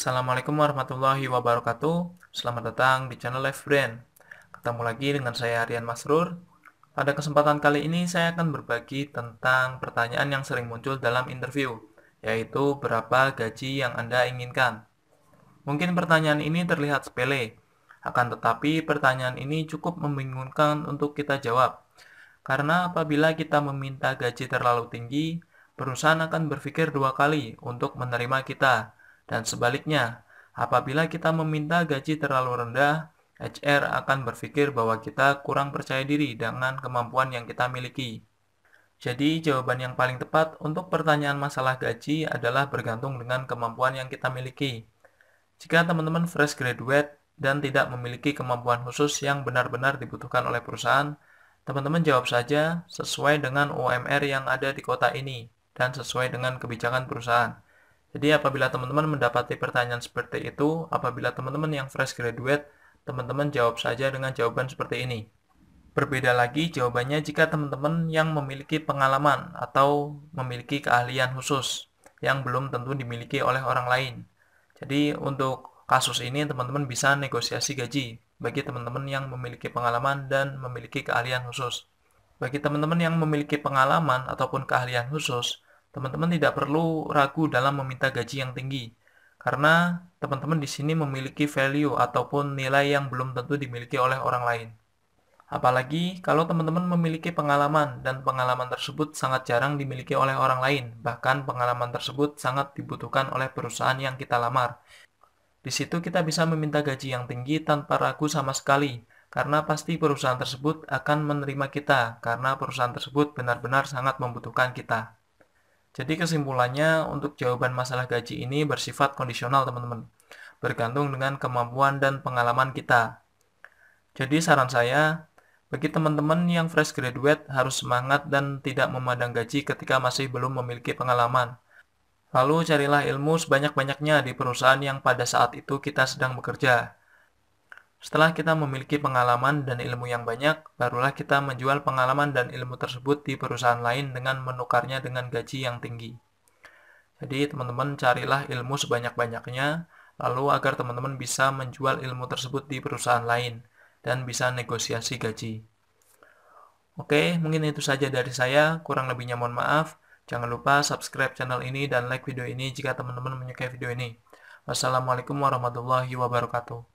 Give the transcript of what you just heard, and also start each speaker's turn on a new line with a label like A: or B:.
A: Assalamualaikum warahmatullahi wabarakatuh Selamat datang di channel Life Brand Ketemu lagi dengan saya Aryan Masrur Pada kesempatan kali ini saya akan berbagi tentang pertanyaan yang sering muncul dalam interview Yaitu berapa gaji yang Anda inginkan Mungkin pertanyaan ini terlihat sepele Akan tetapi pertanyaan ini cukup membingungkan untuk kita jawab Karena apabila kita meminta gaji terlalu tinggi Perusahaan akan berpikir dua kali untuk menerima kita dan sebaliknya, apabila kita meminta gaji terlalu rendah, HR akan berpikir bahwa kita kurang percaya diri dengan kemampuan yang kita miliki. Jadi, jawaban yang paling tepat untuk pertanyaan masalah gaji adalah bergantung dengan kemampuan yang kita miliki. Jika teman-teman fresh graduate dan tidak memiliki kemampuan khusus yang benar-benar dibutuhkan oleh perusahaan, teman-teman jawab saja sesuai dengan UMR yang ada di kota ini dan sesuai dengan kebijakan perusahaan. Jadi apabila teman-teman mendapati pertanyaan seperti itu, apabila teman-teman yang fresh graduate, teman-teman jawab saja dengan jawaban seperti ini. Berbeda lagi jawabannya jika teman-teman yang memiliki pengalaman atau memiliki keahlian khusus yang belum tentu dimiliki oleh orang lain. Jadi untuk kasus ini teman-teman bisa negosiasi gaji bagi teman-teman yang memiliki pengalaman dan memiliki keahlian khusus. Bagi teman-teman yang memiliki pengalaman ataupun keahlian khusus, Teman-teman tidak perlu ragu dalam meminta gaji yang tinggi, karena teman-teman di sini memiliki value ataupun nilai yang belum tentu dimiliki oleh orang lain. Apalagi kalau teman-teman memiliki pengalaman dan pengalaman tersebut sangat jarang dimiliki oleh orang lain, bahkan pengalaman tersebut sangat dibutuhkan oleh perusahaan yang kita lamar. Di situ kita bisa meminta gaji yang tinggi tanpa ragu sama sekali, karena pasti perusahaan tersebut akan menerima kita, karena perusahaan tersebut benar-benar sangat membutuhkan kita. Jadi kesimpulannya untuk jawaban masalah gaji ini bersifat kondisional teman-teman, bergantung dengan kemampuan dan pengalaman kita. Jadi saran saya, bagi teman-teman yang fresh graduate harus semangat dan tidak memandang gaji ketika masih belum memiliki pengalaman. Lalu carilah ilmu sebanyak-banyaknya di perusahaan yang pada saat itu kita sedang bekerja. Setelah kita memiliki pengalaman dan ilmu yang banyak, barulah kita menjual pengalaman dan ilmu tersebut di perusahaan lain dengan menukarnya dengan gaji yang tinggi. Jadi, teman-teman carilah ilmu sebanyak-banyaknya, lalu agar teman-teman bisa menjual ilmu tersebut di perusahaan lain dan bisa negosiasi gaji. Oke, mungkin itu saja dari saya. Kurang lebihnya mohon maaf. Jangan lupa subscribe channel ini dan like video ini jika teman-teman menyukai video ini. Wassalamualaikum warahmatullahi wabarakatuh.